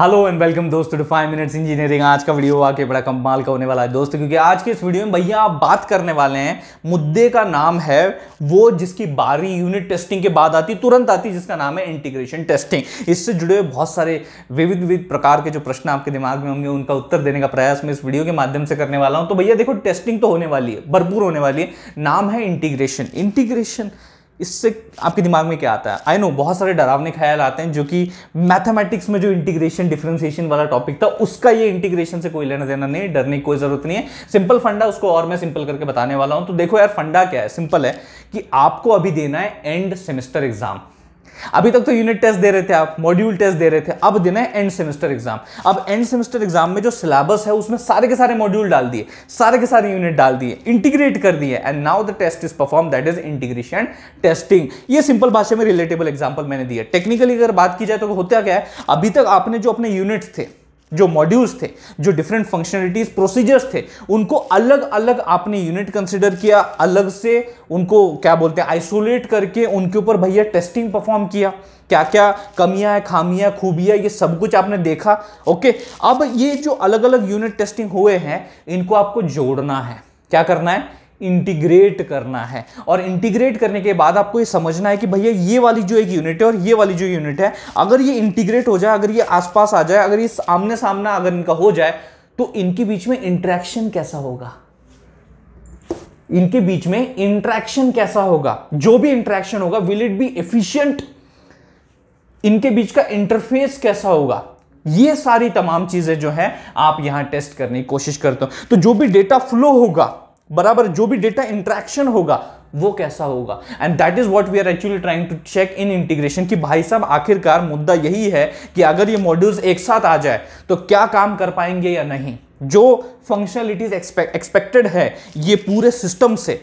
hello and welcome दोस्तों to five minutes engineering आज का वीडियो आके बड़ा कमाल का होने वाला है दोस्तों क्योंकि आज के इस वीडियो में भैया आप बात करने वाले हैं मुद्दे का नाम है वो जिसकी बारी यूनिट टेस्टिंग के बाद आती तुरंत आती जिसका नाम है इंटीग्रेशन टेस्टिंग इससे जुड़े हुए बहुत सारे विविध विविध प्रकार के जो प्रश्न आपके दिमाग में होंगे उनका उत्तर देने का प्रयास मैं इस वीडियो के माध्यम से करने वाला हूँ तो भैया देखो टेस्टिंग तो होने वाली है भरपूर होने वाली है नाम है इंटीग्रेशन इंटीग्रेशन इससे आपके दिमाग में क्या आता है आई नो बहुत सारे डरावने ख्याल आते हैं जो कि मैथमेटिक्स में जो इंटीग्रेशन डिफ्रेंसिएशन वाला टॉपिक था उसका ये इंटीग्रेशन से कोई लेना देना नहीं डरने की कोई ज़रूरत नहीं है सिंपल फंडा उसको और मैं सिंपल करके बताने वाला हूं तो देखो यार फंडा क्या है सिंपल है कि आपको अभी देना है एंड सेमेस्टर एग्जाम अभी तक तो यूनिट टेस्ट दे रहे थे आप मॉड्यूल टेस्ट दे रहे थे अब देना है एंड सेमेस्टर एग्जाम अब एंड सेमेस्टर एग्जाम में जो सिलेबस है उसमें सारे के सारे मॉड्यूल डाल दिए सारे के सारे यूनिट डाल दिए इंटीग्रेट कर दिए and now the test is perform that is integration testing ये सिंपल भाषा में रिलेटेबल एग्जाम्पल मैंने दिया टेक्निकली अगर बात की जाए तो होता क्या है अभी तक आपने जो अपने यूनिट थे जो मॉड्यूल्स थे जो डिफरेंट फंक्शनलिटीज प्रोसीजर्स थे उनको अलग अलग आपने यूनिट कंसिडर किया अलग से उनको क्या बोलते हैं आइसोलेट करके उनके ऊपर भैया टेस्टिंग परफॉर्म किया क्या क्या कमियां है खामियां खूबियां ये सब कुछ आपने देखा ओके अब ये जो अलग अलग यूनिट टेस्टिंग हुए हैं इनको आपको जोड़ना है क्या करना है इंटीग्रेट करना है और इंटीग्रेट करने के बाद आपको ये समझना है कि भैया ये वाली जो एक यूनिट है और ये वाली जो यूनिट है अगर ये इंटीग्रेट हो जाए अगर ये आसपास आ जाए अगर ये आमने सामना अगर इनका हो जाए तो इनके बीच में इंट्रैक्शन कैसा होगा इनके बीच में इंट्रैक्शन कैसा होगा जो भी इंट्रैक्शन होगा विल इट बी एफिशियंट इनके बीच का इंटरफेस कैसा होगा ये सारी तमाम चीजें जो है आप यहां टेस्ट करने की कोशिश करते हो तो जो भी डेटा फ्लो होगा बराबर जो भी डेटा इंट्रैक्शन होगा वो कैसा होगा and that is what we are actually trying to check in integration कि भाई साहब आखिरकार मुद्दा यही है कि अगर ये मॉड्यूल्स एक साथ आ जाए तो क्या काम कर पाएंगे या नहीं जो फंक्शनलिटीज एक्सपेक्टेड है ये पूरे सिस्टम से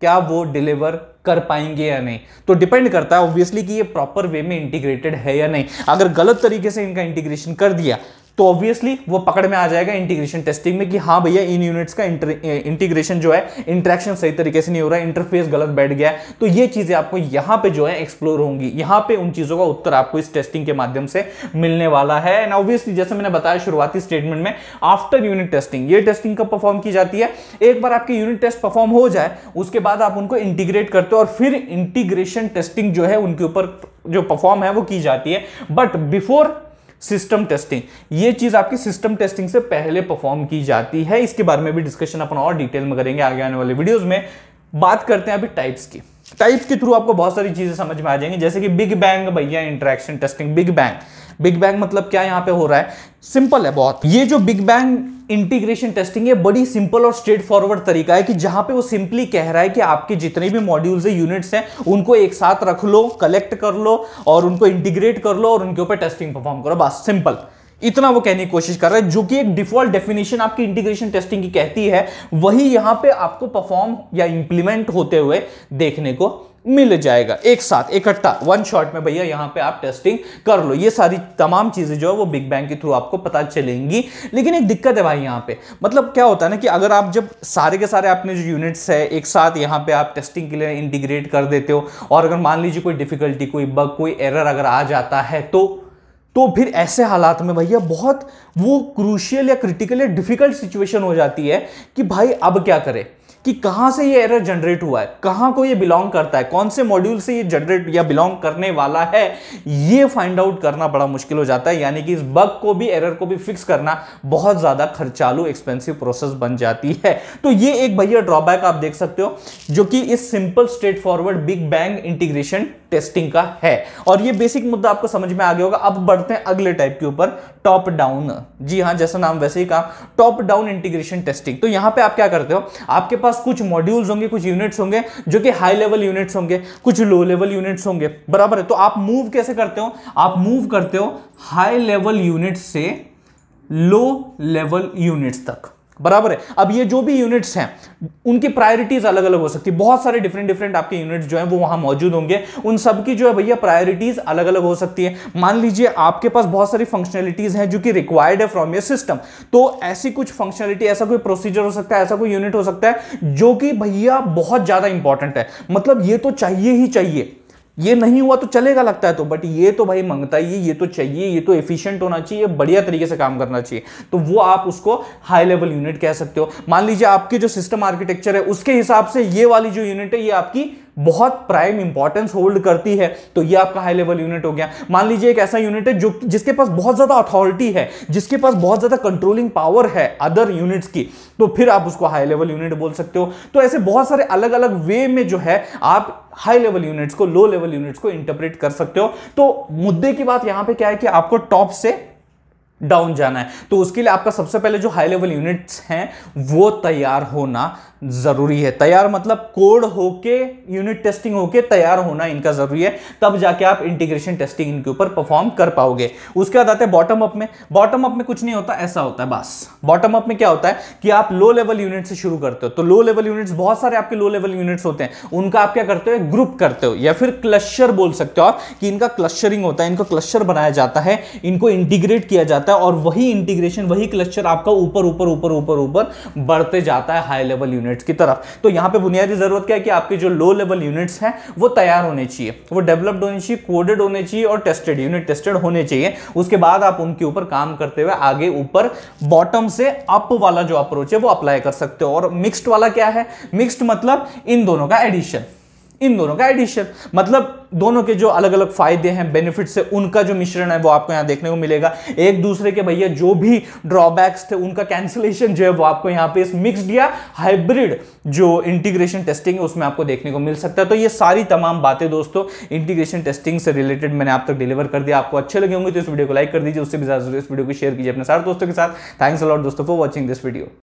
क्या वो डिलीवर कर पाएंगे या नहीं तो डिपेंड करता है ऑब्वियसली कि ये प्रॉपर वे में इंटीग्रेटेड है या नहीं अगर गलत तरीके से इनका इंटीग्रेशन कर दिया तो ऑब्वियसली वो पकड़ में आ जाएगा इंटीग्रेशन टेस्टिंग में कि हाँ भैया इन यूनिट्स का इंटीग्रेशन जो है इंट्रैक्शन सही तरीके से नहीं हो रहा है इंटरफेस गलत बैठ गया तो ये चीज़ें आपको यहाँ पे जो है एक्सप्लोर होंगी यहाँ पे उन चीज़ों का उत्तर आपको इस टेस्टिंग के माध्यम से मिलने वाला है एंड ऑब्वियसली जैसे मैंने बताया शुरुआती स्टेटमेंट में आफ्टर यूनिट टेस्टिंग ये टेस्टिंग कब परफॉर्म की जाती है एक बार आपकी यूनिट टेस्ट परफॉर्म हो जाए उसके बाद आप उनको इंटीग्रेट करते हो और फिर इंटीग्रेशन टेस्टिंग जो है उनके ऊपर जो परफॉर्म है वो की जाती है बट बिफोर सिस्टम टेस्टिंग ये चीज़ आपकी सिस्टम टेस्टिंग से पहले परफॉर्म की जाती है इसके बारे में भी डिस्कशन अपन और डिटेल में करेंगे आगे आने वाले वीडियोज़ में बात करते हैं अभी टाइप्स की टाइप्स के थ्रू आपको बहुत सारी चीज़ें समझ में आ जाएंगी जैसे कि बिग बैंग भैया interaction testing big bang big bang मतलब क्या यहाँ पे हो रहा है सिंपल है बहुत ये जो बिग बैंग इंटीग्रेशन टेस्टिंग ये बड़ी सिंपल और स्ट्रेट फॉरवर्ड तरीका है कि जहां पे वो सिंपली कह रहा है कि आपके जितने भी मॉड्यूल्स है यूनिट्स हैं उनको एक साथ रख लो कलेक्ट कर लो और उनको इंटीग्रेट कर लो और उनके ऊपर टेस्टिंग परफॉर्म करो बस सिंपल इतना वो कहने की कोशिश कर रहा है जो कि एक डिफॉल्ट डेफिनेशन आपकी इंटीग्रेशन टेस्टिंग की कहती है वही यहां पे आपको परफॉर्म या इंप्लीमेंट होते हुए देखने को मिल जाएगा एक साथ इकट्ठा वन शॉट में भैया यहाँ पे आप टेस्टिंग कर लो ये सारी तमाम चीज़ें जो है वो बिग बैंग के थ्रू आपको पता चलेंगी लेकिन एक दिक्कत है भाई यहाँ पे मतलब क्या होता है ना कि अगर आप जब सारे के सारे आपने जो यूनिट्स है एक साथ यहाँ पे आप टेस्टिंग के लिए इंटीग्रेट कर देते हो और अगर मान लीजिए कोई डिफिकल्टी कोई बग कोई एरर अगर आ जाता है तो तो फिर ऐसे हालात में भैया बहुत वो क्रूशियल या क्रिटिकल या डिफ़िकल्ट सिचुएशन हो जाती है कि भाई अब क्या करें कि कहां से ये एरर जनरेट हुआ है कहां को ये बिलोंग करता है कौन से मॉड्यूल से ये जनरेट या बिलोंग करने वाला है ये फाइंड आउट करना बड़ा मुश्किल हो जाता है यानी कि इस बग को भी एरर को भी फिक्स करना बहुत ज़्यादा खर्चालू एक्सपेंसिव प्रोसेस बन जाती है तो ये एक भैया ड्रॉबैक आप देख सकते हो जो कि इस simple straightforward big bang integration testing का है और ये बेसिक मुद्दा आपको समझ में आ गया होगा अब बढ़ते हैं अगले टाइप के ऊपर टॉप डाउन जी हाँ जैसा नाम वैसे ही कहा टॉप डाउन इंटीग्रेशन टेस्टिंग तो यहां पे आप क्या करते हो आपके पास पास कुछ मॉड्यूल्स होंगे कुछ यूनिट्स होंगे जो कि हाई लेवल यूनिट्स होंगे कुछ लो लेवल यूनिट्स होंगे बराबर है तो आप मूव कैसे करते हो आप मूव करते हो हाई लेवल यूनिट्स से लो लेवल यूनिट्स तक बराबर है अब ये जो भी यूनिट्स हैं उनकी प्रायोरिटीज अलग अलग हो सकती है बहुत सारे डिफरेंट डिफरेंट आपके यूनिट्स जो हैं वो वहां मौजूद होंगे उन सब की जो है भैया प्रायोरिटीज अलग अलग हो सकती है मान लीजिए आपके पास बहुत सारी फंक्शनलिटीज हैं जो कि रिक्वायर्ड है फ्रॉम योर सिस्टम तो ऐसी कुछ फंक्शनलिटी ऐसा कोई प्रोसीजर हो सकता है ऐसा कोई यूनिट हो सकता है जो कि भैया बहुत ज्यादा इंपॉर्टेंट है मतलब ये तो चाहिए ही चाहिए ये नहीं हुआ तो चलेगा लगता है तो बट ये तो भाई मंगता ही ये तो चाहिए ये तो एफिशिएंट होना चाहिए बढ़िया तरीके से काम करना चाहिए तो वो आप उसको हाई लेवल यूनिट कह सकते हो मान लीजिए आपकी जो सिस्टम आर्किटेक्चर है उसके हिसाब से ये वाली जो यूनिट है ये आपकी बहुत प्राइम इंपॉर्टेंस होल्ड करती है तो ये आपका हाई लेवल यूनिट हो गया मान लीजिए एक ऐसा यूनिट है जो जिसके पास बहुत ज्यादा अथॉरिटी है जिसके पास बहुत ज्यादा कंट्रोलिंग पावर है अदर यूनिट्स की तो फिर आप उसको हाई लेवल यूनिट बोल सकते हो तो ऐसे बहुत सारे अलग अलग वे में जो है आप हाई लेवल यूनिट्स को लो लेवल यूनिट्स को इंटरप्रेट कर सकते हो तो मुद्दे की बात यहां पर क्या है कि आपको टॉप से डाउन जाना है तो उसके लिए आपका सबसे पहले जो हाई लेवल यूनिट्स हैं वो तैयार होना ज़रूरी है तैयार मतलब कोड होके यूनिट टेस्टिंग होके तैयार होना इनका ज़रूरी है तब जाके आप इंटीग्रेशन टेस्टिंग इनके ऊपर परफॉर्म कर पाओगे उसके बाद आते हैं बॉटम अप में बॉटम अप में कुछ नहीं होता ऐसा होता है बस बॉटम अप में क्या होता है कि आप लो लेवल यूनिट से शुरू करते हो तो लो लेवल यूनिट्स बहुत सारे आपके लो लेवल यूनिट्स होते हैं उनका आप क्या करते हो ग्रुप करते हो या फिर क्लस्टर बोल सकते हो आप कि इनका क्लस्टरिंग होता है इनको क्लस्टर बनाया जाता है इनको इंटीग्रेट किया जाता है और वही इंटीग्रेशन वही क्लस्टर आपका ऊपर ऊपर ऊपर ऊपर ऊपर बढ़ते जाता है हाई लेवल यूनिट यूनिट्स की तरफ तो यहां पे बुनियादी ज़रूरत क्या है कि आपके जो लो लेवल यूनिट्स हैं वो तैयार होने चाहिए वो डेवलप्ड होने चाहिए कोडेड होने चाहिए और टेस्टेड यूनिट टेस्टेड होने चाहिए उसके बाद आप उनके ऊपर काम करते हुए आगे ऊपर बॉटम से अप वाला जो अप्रोच है वो अप्लाई कर सकते हो और मिक्सड वाला क्या है मिक्सड मतलब इन दोनों का एडिशन इन दोनों का एडिशन मतलब दोनों के जो अलग अलग फायदे हैं बेनिफिट्स है उनका जो मिश्रण है वो आपको यहाँ देखने को मिलेगा एक दूसरे के भैया जो भी ड्रॉबैक्स थे उनका कैंसिलेशन जो है वो आपको यहाँ पे इस मिक्सड या हाइब्रिड जो इंटीग्रेशन टेस्टिंग है उसमें आपको देखने को मिल सकता है तो ये सारी तमाम बातें दोस्तों इंटीग्रेशन टेस्टिंग से रिलेटेड मैंने आप तक डिलीवर कर दिया आपको अच्छे लगे होंगे तो इस वीडियो को लाइक कर दीजिए उससे भी ज्यादा इस वीडियो को शेयर कीजिए अपने सारे दोस्तों के साथ थैंक्स अलॉट दोस्तों फॉर वॉचिंग दिस वीडियो